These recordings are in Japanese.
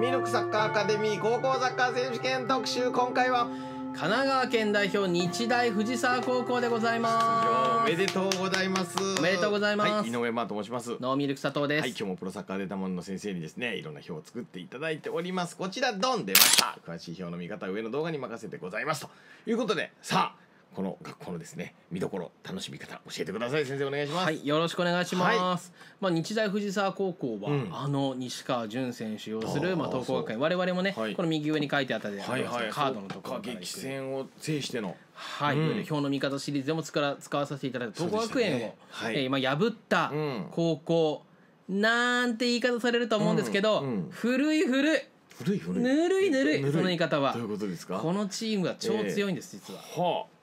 ミルクサッカーアカデミー高校サッカー選手権特集今回は神奈川県代表日大藤沢高校でございます。おめでとうございます。おめでとうございますはい、井上真と申します。ノーミルク佐藤です。はい、今日もプロサッカーデータモンの先生にですね、いろんな表を作っていただいております。こちらドン出ました。詳しい表の見方は上の動画に任せてございますということで、さあ。この学校のですね見どころ楽しみ方教えてください先生お願いしますはいよろしくお願いします、はい、まあ日大藤沢高校は、うん、あの西川潤選手擁するまあ東光学園我々もね、はい、この右上に書いてあったで、はいはい、カードのところ激戦を制してのはい、うん、表の見方シリーズでも使わ使わさせていただいた東光学園を、ねはい、えー、今破った高校、うん、なんて言い方されると思うんですけど、うんうん、古い古い古い古いぬるいぬるいその言い方はどうういこのチームは超強いんです、えー、実は。はあ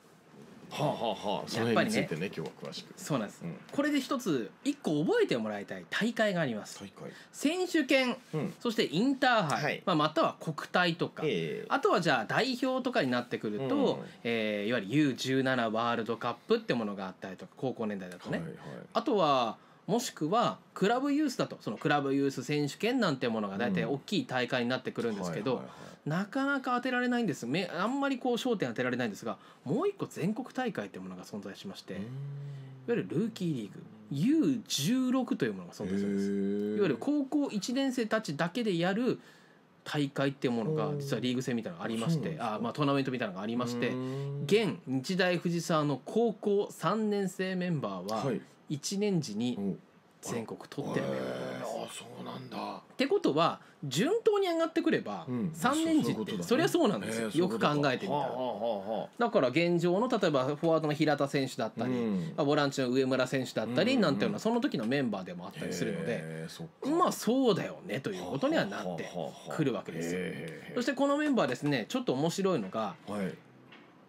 はあははあその辺についてねね今日は詳しくそうなんです、うんこれで一つ一個覚えてもらいたい大会があります大会選手権うんそしてインターハイ、はいまあ、または国体とか、ええあとはじゃあ代表とかになってくると、うんえーいわゆる U17 ワールドカップってものがあったりとか高校年代だとね、はいはいあとはもしくはクラブユースだとそのクラブユース選手権なんてものが大体大きい大会になってくるんですけど、なかなか当てられないんですめあんまりこう焦点当てられないんですがもう一個全国大会というものが存在しましていわゆるルーキーリーグ U16 というものが存在するんですいわゆる高校1年生たちだけでやる大会っていうものが実はリーグ戦みたいなのがありましてあ、まあ、トーナメントみたいなのがありまして現日大藤沢の高校3年生メンバーは、はい1年時に全国取ってるあそうなんだってことは順当に上がってくれば3年時ってそりゃそうなんですよよく考えてみたらだから現状の例えばフォワードの平田選手だったりボランチの上村選手だったりなんていうのはその時のメンバーでもあったりするのでまあそうだよねということにはなってくるわけですそしてこのメンバーですねちょっと面白いのが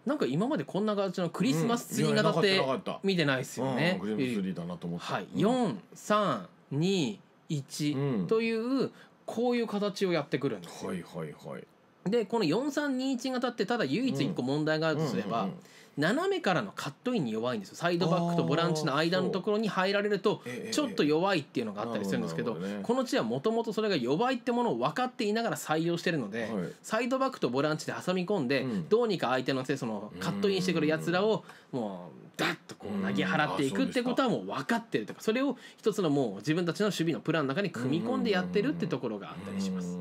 なんか今までこんな形のクリスマスツリー型って見てないですよね。クリスマスツリーだなと思って。はい、四三二一というこういう形をやってくるんですよ。はいはいはい。でこの4321型ってただ唯一一個問題があるとすれば、斜めからのカットインに弱いんですよサイドバックとボランチの間のところに入られるとちょっと弱いっていうのがあったりするんですけど、ね、この地はもともとそれが弱いってものを分かっていながら採用してるので、はい、サイドバックとボランチで挟み込んで、うん、どうにか相手のせそのカットインしてくるやつらをもうダッとこう投げ払っていくってことはもう分かってるとかそれを一つのもう自分たちの守備のプランの中に組み込んでやってるってところがあったりします。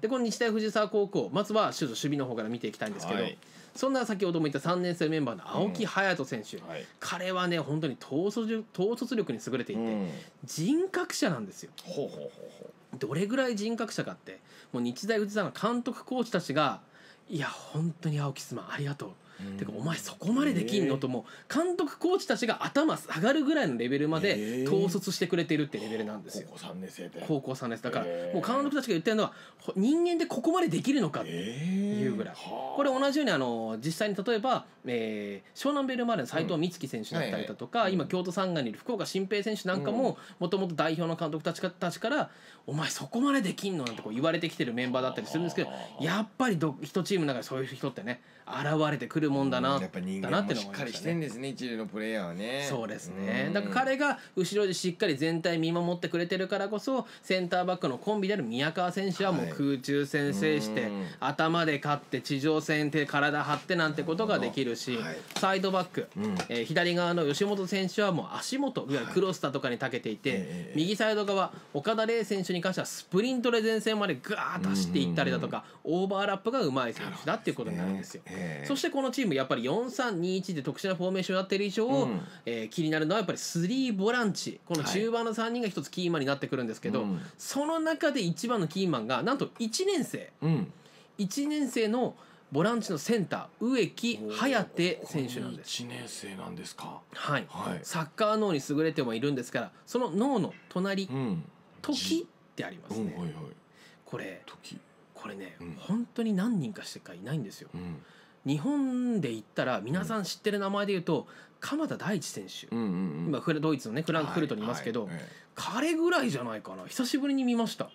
でこの日大藤沢高校まずは守備の方から見ていきたいんですけど、はい、そんな先ほども言った3年生メンバーの青木隼人選手、うんはい、彼はね本当に統率統率力に優れていて、うん、人格者なんですよ。ほうほうほうどれぐらい人格者かってもう日大宇藤沢の監督コーチたちが「いや本当に青木すまんありがとう」てかお前そこまでできんのともう監督コーチたちが頭下がるぐらいのレベルまで統率してくれてるってレベルなんですよ高校3年生で高校3年生だからもう監督たちが言ってるのは人間でここまでできるのかっていうぐらいこれ同じようにあの実際に例えば、え湘南ベルマーレの斎藤美月選手だったりだとか、今京都三ンにいる福岡新平選手なんかももともと代表の監督たちたちから「お前そこまでできんの?」なんてこう言われてきてるメンバーだったりするんですけどやっぱりど一チームの中でそういう人ってね現れてくるるもんだな、うん、やっぱ人間もしっかりしてんですね一流のプレイヤーはねそうですね、うん、だから彼が後ろでしっかり全体見守ってくれてるからこそセンターバックのコンビである宮川選手はもう空中戦制して、はい、頭で勝って地上戦で体張ってなんてことができるし、はい、サイドバック、うん、えー、左側の吉本選手はもう足元いわゆるクロスタとかに長けていて、はい、右サイド側岡田玲選手に関してはスプリントで前線までガーッと走っていったりだとか、オーバーラップがうまい選手だっていうことになるんですよ。そしてこのチームやっぱり4321で特殊なフォーメーションをやってる以上、うん、えー、気になるのはやっぱり3ボランチこの中盤の3人が一つキーマンになってくるんですけど、はいその中で一番のキーマンがなんと1年生、うん、1年生のボランチのセンター植木颯選手なんです1年生なんですか、はい、はい、サッカー脳に優れてもいるんですからその脳の隣、うん、時ってありますね、はいはい、これこれね、本当に何人かしかいないんですよ、日本で言ったら皆さん知ってる名前で言うと鎌田大地選手、うんうんうん、今ドイツのねフランクフルトにいますけど、はいはい、彼ぐらいじゃないかな久しぶりに見ました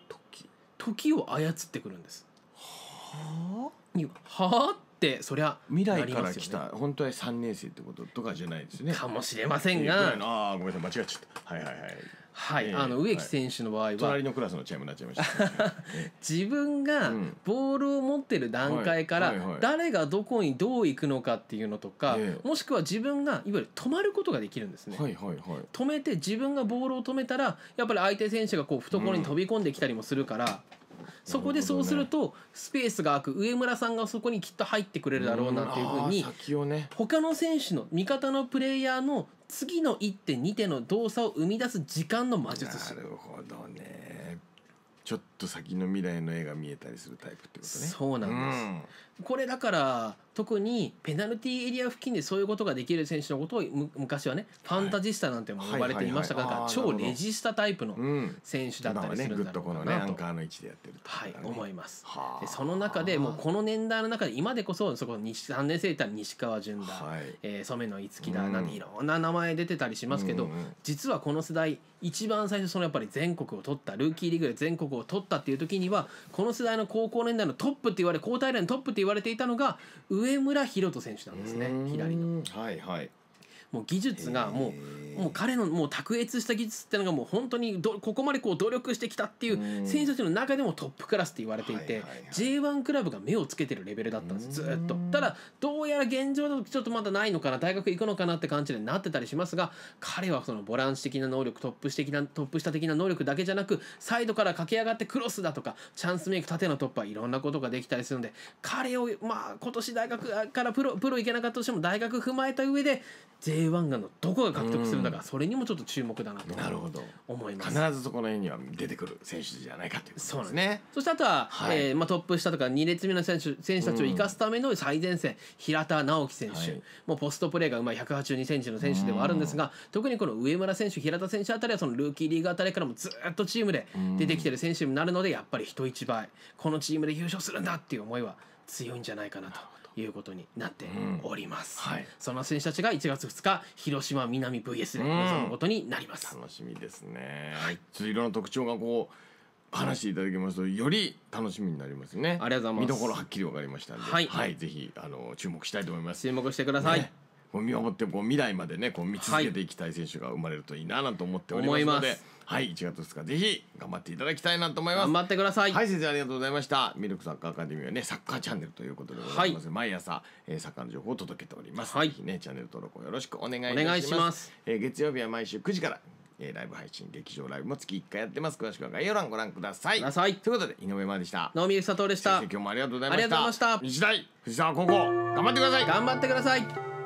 時を操ってくるんですはあはあってそりゃ、ね、未来から来た本当は3年生ってこととかじゃないですねかもしれませんが、えー、ああごめんなさい間違っちゃったはいはいはいはい、えー、あの植木選手の場合は、はい、隣のクラスのチームになっちゃいました 自分がボールを持ってる段階から誰がどこにどう行くのかっていうのとか、もしくは自分がいわゆる止まることができるんですね、はいはいはい、止めて自分がボールを止めたらやっぱり相手選手がこう懐に飛び込んできたりもするから、うんそこでそうするとスペースが空く上村さんがそこにきっと入ってくれるだろうなっていうふうに他の選手の味方のプレイヤーの次の1手2手の動作を生み出す時間の魔術師なるほどねちょっと先の未来の絵が見えたりするタイプってことねそうなんです、うん、これだから特にペナルティーエリア付近でそういうことができる選手のことを昔はねファンタジスタなんても呼ばれていましたから、超レジスタタイプの選手だったりするんだろうなと、うんねね、アンカーの位置でやってる、ね、はい思いますでその中でもうこの年代の中で今でこそそこ3年生いたら西川淳だ、はい、えー、染野樹だ、なんていろんな名前出てたりしますけど、うんうん、実はこの世代一番最初そのやっぱり全国を取ったルーキーリーグで全国を取ったっていう時にはこの世代の高校年代のトップって言われ高体連トップって言われていたのが上上村博人選手なんですね左の。はいはいもう技術がもうもう彼のもう卓越した技術っていうのがもう本当にどここまでこう努力してきたっていう選手たちの中でもトップクラスって言われていて、J1 クラブが目をつけてるレベルだったんですずっとただどうやら現状だとちょっとまだないのかな大学行くのかなって感じになってたりしますが彼はそのボランチ的な能力トップ的なトップ下的な能力だけじゃなくサイドから駆け上がってクロスだとかチャンスメイク縦の突破いろんなことができたりするので彼をまあ今年大学からプロプロ行けなかったとしても大学踏まえた上で J1 A1 がのどこが獲得するんだか、それにもちょっと注目だなと思います必ずそこの辺には出てくる選手じゃないかということですねそしてあとは、はい、えー、まあ、トップ下とか2列目の選手選手たちを生かすための最前線、平田直樹選手、はい、もうポストプレーがうまい1 8 2ンチの選手ではあるんですが、特にこの上村選手平田選手あたりはそのルーキーリーグあたりからもずっとチームで出てきてる選手になるのでやっぱり人一倍このチームで優勝するんだっていう思いは強いんじゃないかなということになっております、うんはい、その選手たちが1月2日広島南 VS で臨むことになります、うん、楽しみですね、はい、いろんな特徴がこう話していただきますとより楽しみになりますねありがとうございます見どころはっきりわかりましたで、はい、はい、ぜひあの注目したいと思います注目してください、ねこう見守ってこう未来までねこう見続けていきたい選手が生まれるといいななんて思っておりますので、はい、はい、1月2日ぜひ頑張っていただきたいなと思います頑張ってくださいはい先生ありがとうございましたミルクサッカーアカデミーはねサッカーチャンネルということでございます、はい、毎朝、えー、サッカーの情報を届けております、はい、ぜひねチャンネル登録をよろしくお願いしますえー、月曜日は毎週9時からえー、ライブ配信劇場ライブも月1回やってます詳しくは概要欄ご覧くださいということで井上真でした能見ゆきでした今日もありがとうございました日大藤沢高校頑張ってください頑張ってください